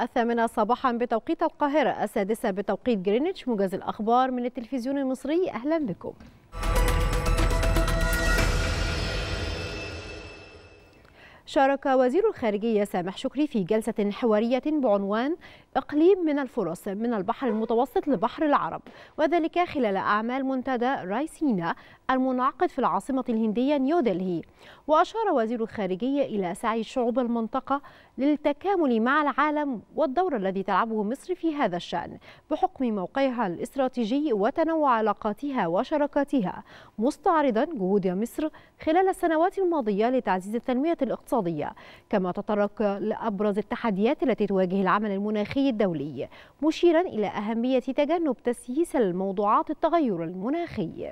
الثامنة صباحا بتوقيت القاهرة السادسة بتوقيت جرينتش موجز الأخبار من التلفزيون المصري أهلا بكم شارك وزير الخارجية سامح شكري في جلسة حوارية بعنوان إقليم من الفرص من البحر المتوسط لبحر العرب وذلك خلال أعمال منتدى رايسينا المنعقد في العاصمة الهندية نيودلهي وأشار وزير الخارجية إلى سعي شعوب المنطقة للتكامل مع العالم والدور الذي تلعبه مصر في هذا الشأن بحكم موقعها الاستراتيجي وتنوع علاقاتها وشراكاتها مستعرضا جهود مصر خلال السنوات الماضية لتعزيز التنمية الاقتصادية كما تطرق لأبرز التحديات التي تواجه العمل المناخي الدولي مشيرا إلى أهمية تجنب تسييس الموضوعات التغير المناخي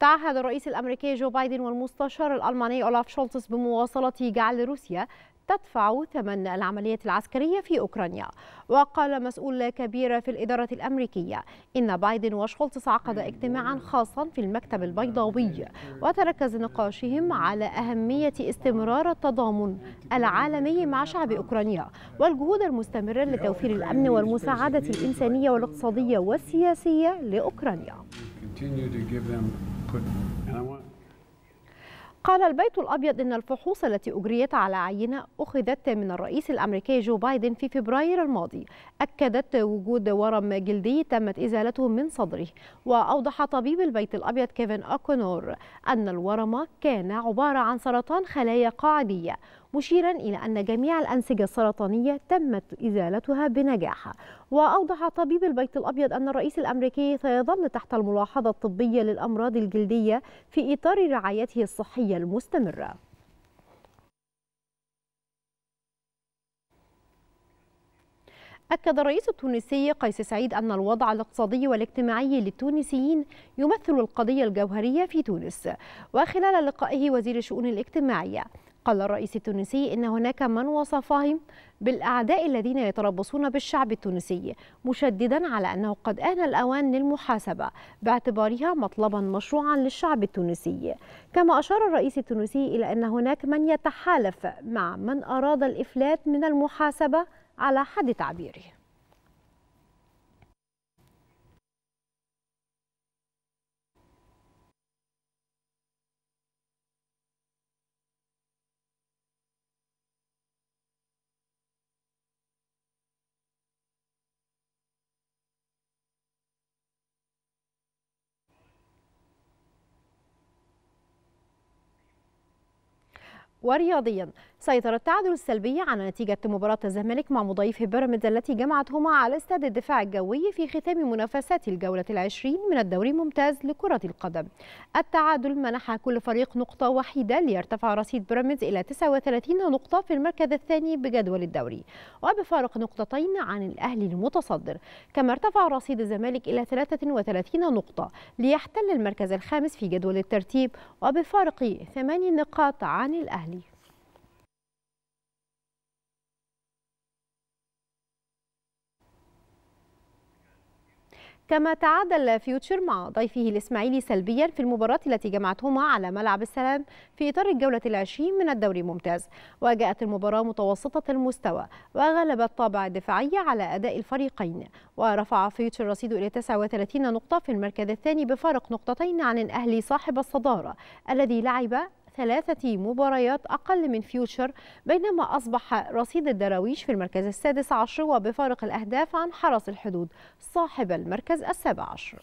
تعهد الرئيس الامريكي جو بايدن والمستشار الالماني اولاف شولتس بمواصله جعل روسيا تدفع ثمن العملية العسكرية في أوكرانيا وقال مسؤول كبير في الإدارة الأمريكية إن بايدن وشولتس عقد اجتماعا خاصا في المكتب البيضاوي وتركز نقاشهم على أهمية استمرار التضامن العالمي مع شعب أوكرانيا والجهود المستمرة لتوفير الأمن والمساعدة الإنسانية والاقتصادية والسياسية لأوكرانيا يعني قال البيت الأبيض إن الفحوص التي أجريت على عينة أخذت من الرئيس الأمريكي جو بايدن في فبراير الماضي أكدت وجود ورم جلدي تمت إزالته من صدره وأوضح طبيب البيت الأبيض كيفن أكونور أن الورم كان عبارة عن سرطان خلايا قاعدية مشيرا إلى أن جميع الأنسجة السرطانية تمت إزالتها بنجاح وأوضح طبيب البيت الأبيض أن الرئيس الأمريكي سيظل تحت الملاحظة الطبية للأمراض الجلدية في إطار رعايته الصحية المستمرة أكد الرئيس التونسي قيس سعيد أن الوضع الاقتصادي والاجتماعي للتونسيين يمثل القضية الجوهرية في تونس وخلال لقائه وزير الشؤون الاجتماعية قال الرئيس التونسي إن هناك من وصفهم بالأعداء الذين يتربصون بالشعب التونسي مشددا على أنه قد آن الأوان للمحاسبة باعتبارها مطلبا مشروعا للشعب التونسي كما أشار الرئيس التونسي إلى أن هناك من يتحالف مع من أراد الإفلات من المحاسبة على حد تعبيره ورياضيا سيطر التعادل السلبي على نتيجة مباراة الزمالك مع مضيف بيراميدز التي جمعتهما على استاد الدفاع الجوي في ختام منافسات الجولة العشرين من الدوري الممتاز لكرة القدم التعادل منح كل فريق نقطة وحيدة ليرتفع رصيد بيراميدز إلى 39 نقطة في المركز الثاني بجدول الدوري وبفارق نقطتين عن الأهلي المتصدر كما ارتفع رصيد الزمالك إلى 33 نقطة ليحتل المركز الخامس في جدول الترتيب وبفارق 8 نقاط عن الأهلي كما تعادل فيوتشر مع ضيفه الإسماعيلي سلبيا في المباراة التي جمعتهما على ملعب السلام في إطار الجولة العشرين من الدوري الممتاز وجاءت المباراة متوسطة المستوى وغلب الطابع الدفاعي على أداء الفريقين ورفع فيوتشر رصيده إلى 39 نقطة في المركز الثاني بفارق نقطتين عن الأهلي صاحب الصدارة الذي لعب ثلاثة مباريات أقل من فيوتشر بينما أصبح رصيد الدراويش في المركز السادس عشر وبفارق الأهداف عن حرس الحدود صاحب المركز السابع عشر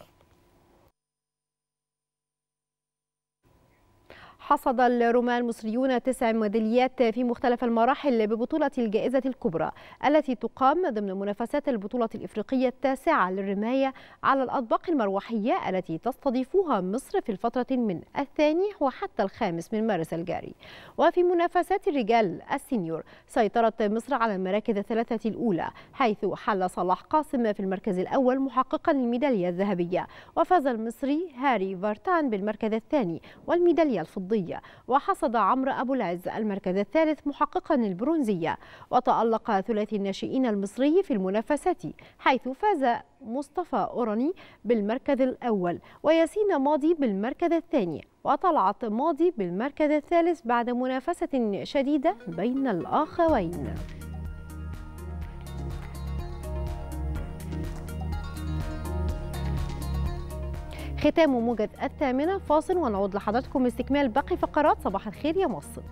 حصد الرماة المصريون تسع ميداليات في مختلف المراحل ببطولة الجائزة الكبرى التي تقام ضمن منافسات البطولة الإفريقية التاسعة للرماية على الأطباق المروحية التي تستضيفها مصر في الفترة من الثاني وحتى الخامس من مارس الجاري وفي منافسات الرجال السينيور سيطرت مصر على المراكز الثلاثة الأولى حيث حل صلاح قاسم في المركز الأول محققا الميدالية الذهبية وفاز المصري هاري فارتان بالمركز الثاني والميدالية الفضية الرياضية وحصد عمرو أبو العز المركز الثالث محققا البرونزية وتألق ثلاثي الناشئين المصري في المنافسة حيث فاز مصطفى أوراني بالمركز الأول وياسين ماضي بالمركز الثاني وطلعت ماضي بالمركز الثالث بعد منافسة شديدة بين الآخوين ختام موجز الثامنة فاصل ونعود لحضرتكم استكمال باقي فقرات صباح الخير يا مصر